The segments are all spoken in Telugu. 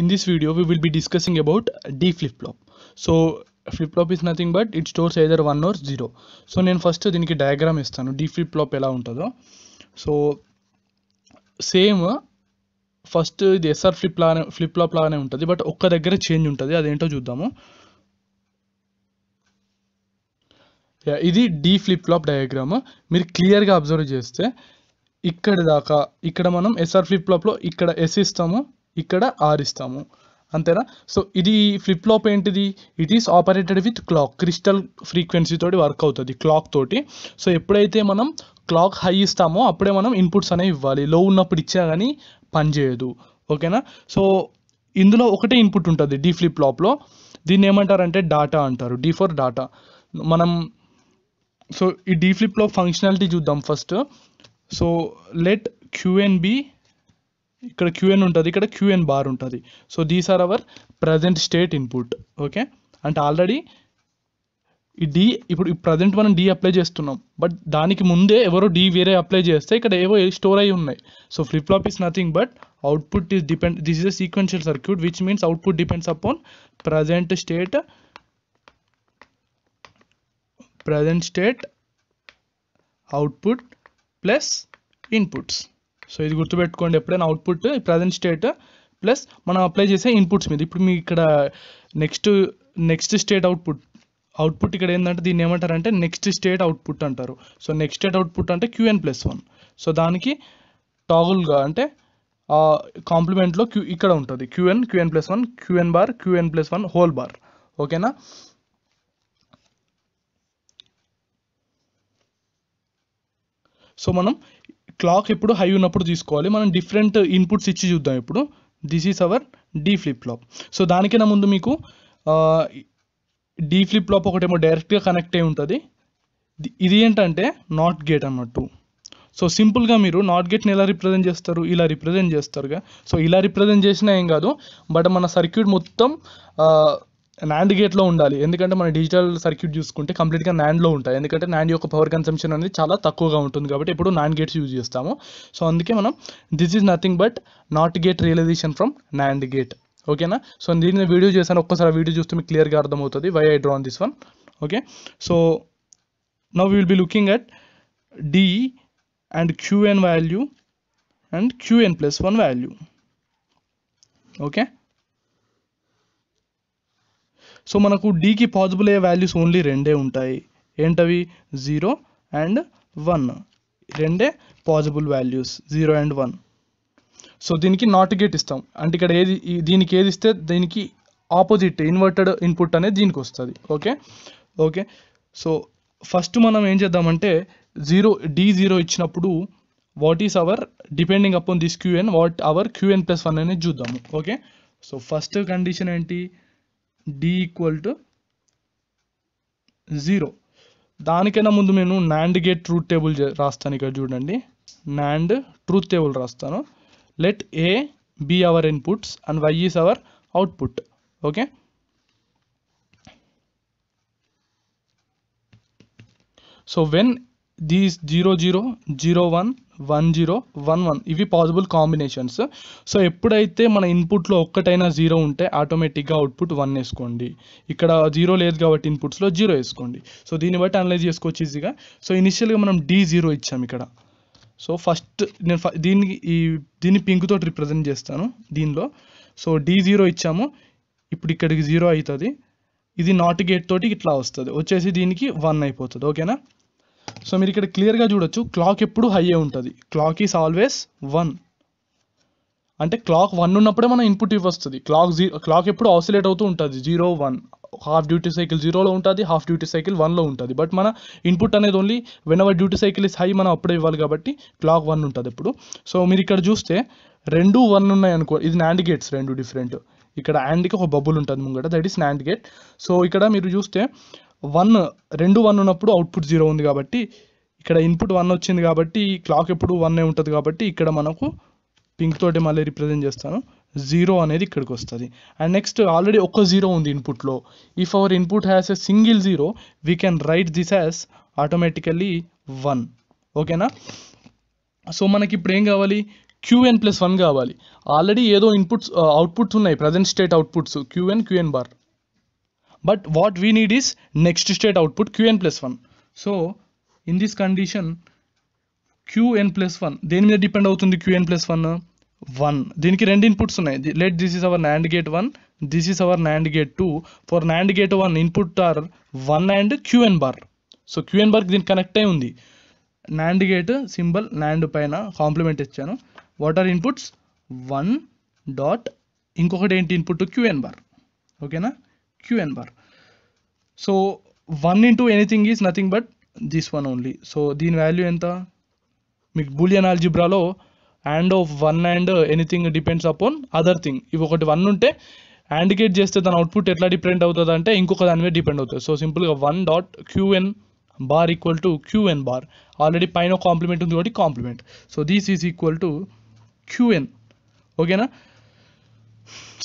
in this video we will be discussing about D flip-flop so flip flop is nothing but it stores either one or zero so నేను ఫస్ట్ దీనికి డయాగ్రామ్ ఇస్తాను డీ ఫ్లిప్లాప్ ఎలా ఉంటుందో సో సేమ్ ఫస్ట్ ఇది ఎస్ఆర్ ఫ్లిప్ లానే ఫ్లిప్లాప్ లాగానే ఉంటుంది బట్ ఒక్క దగ్గర చేంజ్ ఉంటుంది అదేంటో చూద్దాము ఇది డీ ఫ్లిప్లాప్ డయాగ్రామ్ మీరు క్లియర్గా అబ్జర్వ్ చేస్తే ఇక్కడ దాకా ఇక్కడ మనం ఎస్ఆర్ ఫ్లిప్లాప్లో ఇక్కడ ఎస్ ఇస్తాము ఇక్కడ ఆర్ ఇస్తాము అంతేనా సో ఇది ఫ్లిప్ ఫ్లాప్ ఏంటిది it is operated with clock crystal frequency తోటి వర్క్ అవుతుంది క్లాక్ తోటి సో ఎప్పుడైతే మనం క్లాక్ హై ఇస్తామో అప్పుడే మనం ఇన్పుట్స్ అనేవి ఇవ్వాలి లో ఉన్నప్పుడు ఇచ్చా కానీ పనిచేయదు ఓకేనా సో ఇందులో ఒకటే ఇన్పుట్ ఉంటుంది డి ఫ్లిప్ ఫ్లాప్లో దీన్ని ఏమంటారంటే డాటా అంటారు డీ ఫోర్ డాటా మనం సో ఈ డీ ఫ్లిప్ ఫంక్షనాలిటీ చూద్దాం first so let QN B ఇక్కడ క్యూఎన్ ఉంటుంది ఇక్కడ క్యూఎన్ బార్ ఉంటుంది so these are our present state input okay అంటే ఆల్రెడీ ఈ డి ఇప్పుడు ప్రజెంట్ మనం డి అప్లై చేస్తున్నాం బట్ దానికి ముందే ఎవరో డి వేరే అప్లై చేస్తే ఇక్కడ ఏవో స్టోర్ అయి ఉన్నాయి so flip flop nothing but output is depend this is a sequential circuit which means output depends upon present state present state output plus inputs so ఇది గుర్తుపెట్టుకోండి ఎప్పుడైనా అవుట్పుట్ ప్రజెంట్ స్టేట్ ప్లస్ మనం అప్లై చేసే ఇన్పుట్స్ మీద ఇప్పుడు మీ ఇక్కడ next next state output output ఇక్కడ ఏంటంటే దీన్ని ఏమంటారు అంటే నెక్స్ట్ స్టేట్ అవుట్పుట్ అంటారు సో నెక్స్ట్ స్టేట్ అవుట్పుట్ అంటే క్యూఎన్ ప్లస్ వన్ సో దానికి టాగుల్గా అంటే కాంప్లిమెంట్లో క్యూ ఇక్కడ ఉంటుంది QN QN plus one QN bar QN plus one whole bar ఓకేనా సో మనం క్లాక్ ఎప్పుడు హై ఉన్నప్పుడు తీసుకోవాలి మనం డిఫరెంట్ ఇన్పుట్స్ ఇచ్చి చూద్దాం ఇప్పుడు this is our D flip flop so దానికైనా ముందు మీకు డీ ఫ్లిప్ ఫ్లాప్ ఒకటేమో డైరెక్ట్గా కనెక్ట్ అయి ఉంటుంది ఇది ఏంటంటే నాట్ గేట్ అన్నట్టు సో సింపుల్గా మీరు నాట్ గేట్ని ఎలా రిప్రజెంట్ చేస్తారు ఇలా రిప్రజెంట్ చేస్తారుగా సో ఇలా రిప్రజెంట్ చేసినా ఏం కాదు బట్ మన సర్క్యూట్ మొత్తం నాండ్ గేట్లో ఉండాలి ఎందుకంటే మన డిజిటల్ సర్క్యూట్ చూసుకుంటే కంప్లీట్గా నాండ్లో ఉంటాయి ఎందుకంటే నాండ్ యొక్క పవర్ కన్సంప్షన్ అనేది చాలా తక్కువగా ఉంటుంది కాబట్టి ఇప్పుడు నాండ్ గేట్స్ యూజ్ చేస్తాము సో అందుకే మనం this is nothing but NOT gate realisation from NAND gate ఓకేనా సో దీన్ని వీడియో చేశాను ఒక్కసారి వీడియో చూస్తే మీకు క్లియర్గా అర్థమవుతుంది why I drawn this one okay so now will be looking at D and QN value and QN plus one value okay so మనకు డీకి పాజిబుల్ అయ్యే వాల్యూస్ ఓన్లీ రెండే ఉంటాయి ఏంటవి జీరో అండ్ వన్ రెండే possible values zero and one so దీనికి నాట్ గేట్ ఇస్తాం అంటే ఇక్కడ ఏది దీనికి ఏది ఇస్తే దీనికి ఆపోజిట్ ఇన్వర్టెడ్ ఇన్పుట్ అనేది దీనికి వస్తుంది ఓకే ఓకే సో ఫస్ట్ మనం ఏం చేద్దామంటే జీరో డి జీరో ఇచ్చినప్పుడు what is our depending upon this QN what our QN plus one అనేది చూద్దాము ఓకే సో ఫస్ట్ కండిషన్ ఏంటి డి ఈక్వల్ టు జీరో దానికైనా ముందు నేను నాండ్ గేట్ ట్రూత్ టేబుల్ రాస్తాను ఇక్కడ చూడండి నాండ్ ట్రూత్ టేబుల్ రాస్తాను let A B our inputs and Y is our output okay so when these zero zero zero one one zero one one ఇవి పాసిబుల్ కాంబినేషన్స్ సో ఎప్పుడైతే మన ఇన్పుట్లో ఒక్కటైనా జీరో ఉంటే ఆటోమేటిక్గా అవుట్పుట్ వన్ వేసుకోండి ఇక్కడ జీరో లేదు కాబట్టి ఇన్పుట్స్లో జీరో వేసుకోండి సో దీన్ని బట్టి అనలైజ్ చేసుకోవచ్చు ఈజీగా సో ఇనిషియల్గా మనం డి జీరో ఇచ్చాం ఇక్కడ సో ఫస్ట్ నేను దీన్ని ఈ దీన్ని పింక్తో రిప్రజెంట్ చేస్తాను దీనిలో సో డి జీరో ఇచ్చాము ఇప్పుడు ఇక్కడికి జీరో అవుతుంది ఇది నాట్ గేట్ తోటి ఇట్లా వస్తుంది వచ్చేసి దీనికి వన్ అయిపోతుంది ఓకేనా సో మీరు ఇక్కడ క్లియర్గా చూడొచ్చు క్లాక్ ఎప్పుడు హై ఉంటుంది క్లాక్ ఈస్ ఆల్వేస్ వన్ అంటే క్లాక్ వన్ ఉన్నప్పుడే మనం ఇన్పుట్ ఇవ్వస్తుంది క్లాక్ జీ క్లాక్ ఎప్పుడు ఆసిలేట్ అవుతూ ఉంటుంది zero one half duty cycle జీరోలో ఉంటుంది హాఫ్ డ్యూటీ సైకిల్ వన్లో ఉంటుంది బట్ మన ఇన్పుట్ అనేది only when our duty cycle is high మనం అప్పుడే ఇవ్వాలి కాబట్టి క్లాక్ వన్ ఉంటుంది ఇప్పుడు సో మీరు ఇక్కడ చూస్తే రెండు వన్ ఉన్నాయి అనుకో ఇది నాండ్ గేట్స్ రెండు డిఫరెంట్ ఇక్కడ యాండ్కి ఒక బబుల్ ఉంటుంది ముంగట that is NAND gate so ఇక్కడ మీరు చూస్తే వన్ రెండు వన్ ఉన్నప్పుడు అవుట్పుట్ జీరో ఉంది కాబట్టి ఇక్కడ ఇన్పుట్ వన్ వచ్చింది కాబట్టి క్లాక్ ఎప్పుడు వన్ ఉంటుంది కాబట్టి ఇక్కడ మనకు పింక్ తోటి మళ్ళీ రిప్రజెంట్ చేస్తాను జీరో అనేది ఇక్కడికి వస్తుంది అండ్ నెక్స్ట్ ఆల్రెడీ ఒక జీరో ఉంది ఇన్పుట్లో if our input has a single zero we can write this has automatically one ఓకేనా సో మనకి ఇప్పుడు ఏం కావాలి క్యూఎన్ ప్లస్ వన్ కావాలి ఆల్రెడీ ఏదో ఇన్పుట్స్ అవుట్పుట్స్ uh, ఉన్నాయి present state outputs Qn Qn bar but what we need is next state output qn plus 1 so in this condition qn plus 1 దేని మీద డిపెండ్ అవుతుంది qn plus 1 వన్ దీనికి రెండు ఇన్పుట్స్ ఉన్నాయి let this is our NAND gate one this is our NAND gate two for NAND gate one input are one and Qn bar so Qn బార్కి దీనికి కనెక్ట్ అయి ఉంది నాండ్ గేట్ సింబల్ నాండ్ పైన కాంప్లిమెంట్ ఇచ్చాను what are inputs one dot ఇంకొకటి ఏంటి ఇన్పుట్ క్యూఎన్ బార్ ఓకేనా Qn bar. So 1 into anything is nothing but this one only. So దీని వాల్యూ ఎంత మీకు బూలియన్ ఆల్జిబ్రాలో and of one and anything depends upon other thing ఇవి ఒకటి వన్ ఉంటే అండ్ గేట్ చేస్తే దాని అవుట్పుట్ ఎట్లా డిపెండ్ అవుతుంది అంటే ఇంకొక దాని మీద డిపెండ్ అవుతుంది సో సింపుల్గా one dot Qn bar equal to Qn bar already పైన కాంప్లిమెంట్ ఉంది కాబట్టి complement so these is equal to Qn ఓకేనా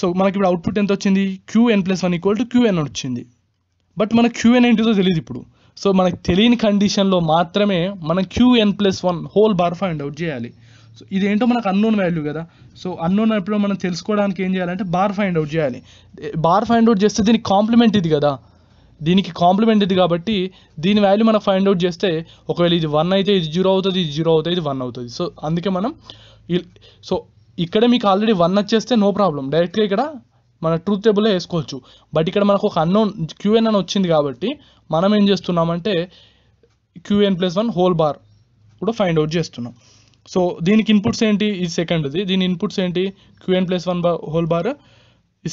సో మనకి ఇప్పుడు అవుట్పుట్ ఎంత వచ్చింది Qn plus one equal to Qn వచ్చింది బట్ మనకు క్యూఎన్ ఏంటిదో తెలియదు ఇప్పుడు సో మనకు తెలియని కండిషన్లో మాత్రమే మనం Qn plus one whole bar find out చేయాలి సో ఇదేంటో మనకు అన్నోన్ వాల్యూ కదా సో అన్నోన్ అయినప్పుడు మనం తెలుసుకోవడానికి ఏం చేయాలంటే బార్ ఫైండ్ అవుట్ చేయాలి బార్ ఫైండ్ అవుట్ చేస్తే దీనికి కాంప్లిమెంట్ ఇది కదా దీనికి కాంప్లిమెంట్ ఇది కాబట్టి దీని వాల్యూ మనం ఫైండ్ అవుట్ చేస్తే ఒకవేళ ఇది వన్ అయితే ఇది జీరో అవుతుంది ఇది జీరో అవుతుంది ఇది వన్ అవుతుంది సో అందుకే మనం సో ఇక్కడ మీకు ఆల్రెడీ వన్ వచ్చేస్తే నో ప్రాబ్లం డైరెక్ట్గా ఇక్కడ మన ట్రూత్ టేబుల్లో వేసుకోవచ్చు బట్ ఇక్కడ మనకు ఒక అన్నోన్ క్యూఎన్ అని వచ్చింది కాబట్టి మనం ఏం చేస్తున్నామంటే Qn plus one whole bar కూడా ఫైండ్ అవుట్ చేస్తున్నాం సో దీనికి ఇన్పుట్స్ ఏంటి ఈ సెకండ్ది దీని ఇన్పుట్స్ ఏంటి Qn plus one bar whole bar ఈ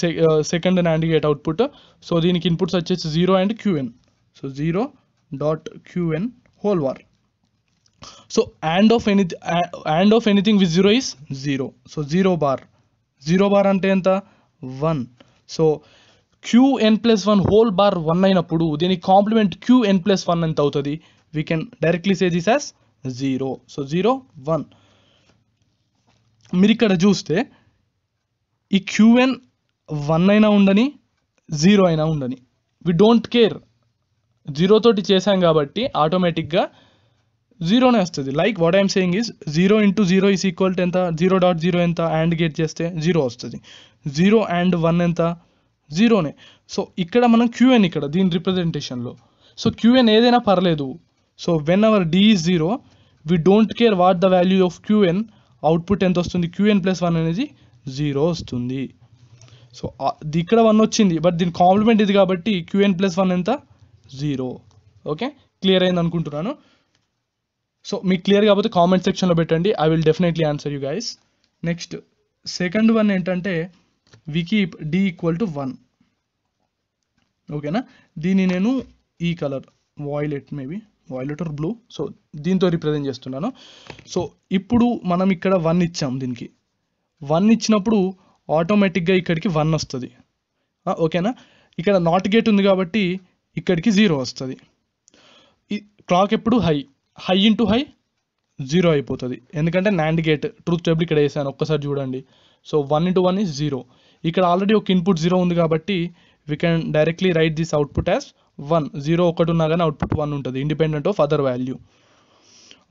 second and gate output so దీనికి ఇన్పుట్స్ వచ్చేసి zero and Qn so zero dot Qn whole bar so and of any and of anything with zero is zero so zero bar zero bar అంటే ఎంత one so Q n plus one whole bar one అయినప్పుడు దీని complement Q n plus one ఎంత అవుతుంది we can directly say this as zero so zero one మీరు ఇక్కడ చూస్తే ఈ క్యూఎన్ వన్ అయినా ఉండని జీరో అయినా ఉండని వి డోంట్ కేర్ జీరోతోటి చేశాం కాబట్టి ఆటోమేటిక్గా జీరోనే వస్తుంది like what I'm saying is zero into zero is equal to ఎంత జీరో డాట్ జీరో ఎంత యాండ్ గేట్ చేస్తే జీరో వస్తుంది జీరో అండ్ వన్ ఎంత జీరోనే సో ఇక్కడ మనం క్యూఎన్ ఇక్కడ దీని రిప్రజెంటేషన్లో సో క్యూఎన్ ఏదైనా పర్లేదు so when our D is zero we don't care what the value of Qn output ఎంత వస్తుంది క్యూఎన్ ప్లస్ వన్ అనేది జీరో వస్తుంది సో ఇక్కడ వన్ వచ్చింది బట్ దీని కాంప్లిమెంట్ ఇది కాబట్టి క్యూఎన్ ప్లస్ వన్ ఎంత జీరో ఓకే క్లియర్ అయింది అనుకుంటున్నాను సో మీకు క్లియర్ కాకపోతే కామెంట్ సెక్షన్లో పెట్టండి I will definitely answer you guys next second one ఏంటంటే we keep D equal to one ఓకేనా దీన్ని నేను ఈ colour violet maybe violet or blue so దీంతో రిప్రజెంట్ చేస్తున్నాను సో ఇప్పుడు మనం ఇక్కడ వన్ ఇచ్చాం దీనికి వన్ ఇచ్చినప్పుడు ఆటోమేటిక్గా ఇక్కడికి వన్ వస్తుంది ఓకేనా ఇక్కడ నాట్ గేట్ ఉంది కాబట్టి ఇక్కడికి జీరో వస్తుంది క్లాక్ ఎప్పుడు high high into high zero అయిపోతుంది ఎందుకంటే నాండ్ గేట్ ట్రూత్ టేబుల్ ఇక్కడ వేసాను ఒక్కసారి చూడండి so one into one is zero ఇక్కడ ఆల్రెడీ ఒక ఇన్పుట్ జీరో ఉంది కాబట్టి we can directly write this output as one zero ఒకటి ఉన్నా కానీ అవుట్పుట్ వన్ ఉంటుంది independent of other value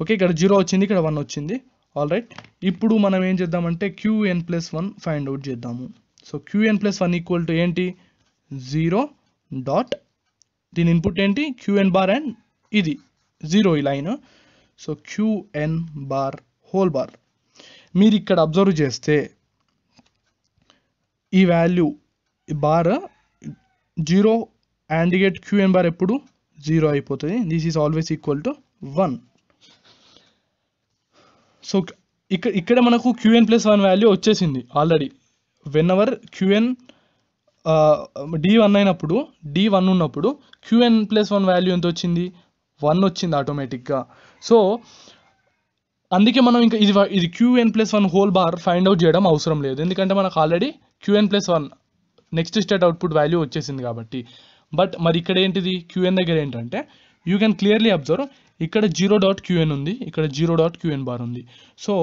okay ఇక్కడ జీరో వచ్చింది ఇక్కడ వన్ వచ్చింది ఆల్ రైట్ ఇప్పుడు మనం ఏం చేద్దామంటే Qn plus one find out చేద్దాము so Qn plus one equal to ఏంటి జీరో డాట్ దీని ఇన్పుట్ ఏంటి క్యూఎన్ బార్ అండ్ ఇది జీరో ఈ line so Qn bar whole bar మీరు ఇక్కడ అబ్జర్వ్ చేస్తే ఈ వాల్యూ ఈ bar zero and gate Qn bar ఎప్పుడు జీరో అయిపోతుంది this is always equal to one so ఇక్కడ ఇక్కడ మనకు క్యూఎన్ ప్లస్ వన్ వాల్యూ వచ్చేసింది already when our Qn D one అయినప్పుడు డి వన్ ఉన్నప్పుడు క్యూఎన్ ప్లస్ వన్ వాల్యూ ఎంత వచ్చింది వన్ వచ్చింది ఆటోమేటిక్గా సో అందుకే మనం ఇంకా ఇది ఇది Qn plus one whole bar find out చేయడం అవసరం లేదు ఎందుకంటే మనకు already Qn plus one next state output value వచ్చేసింది కాబట్టి బట్ మరి ఇక్కడ ఏంటిది క్యూఎన్ దగ్గర ఏంటంటే యూ కెన్ క్లియర్లీ అబ్జర్వ్ ఇక్కడ జీరో డాట్ క్యూఎన్ ఉంది ఇక్కడ జీరో డాట్ క్యూఎన్ బార్ ఉంది so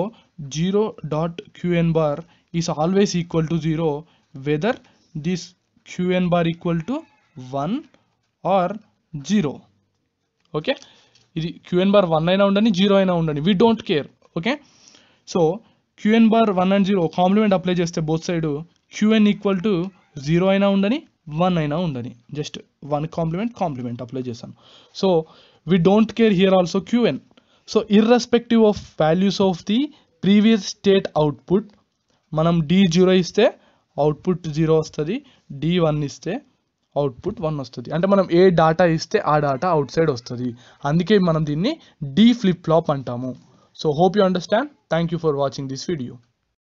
zero dot Qn bar is always equal to zero whether this Qn bar equal to one or zero okay ఇది క్యూఎన్ బార్ వన్ అయినా ఉండని జీరో అయినా ఉండని we don't care okay so Qn bar one and zero complement apply చేస్తే both side Qn equal to zero అయినా ఉండని వన్ అయినా ఉండని just one complement complement apply చేశాను so we don't care here also Qn so irrespective of values of the previous state output మనం డి జీరో ఇస్తే అవుట్పుట్ జీరో వస్తుంది డి వన్ ఇస్తే అవుట్పుట్ వన్ వస్తుంది అంటే మనం ఏ డాటా ఇస్తే ఆ డాటా అవుట్ సైడ్ వస్తుంది అందుకే మనం దీన్ని డీ ఫ్లిప్ ఫ్లాప్ అంటాము so hope you understand thank you for watching this video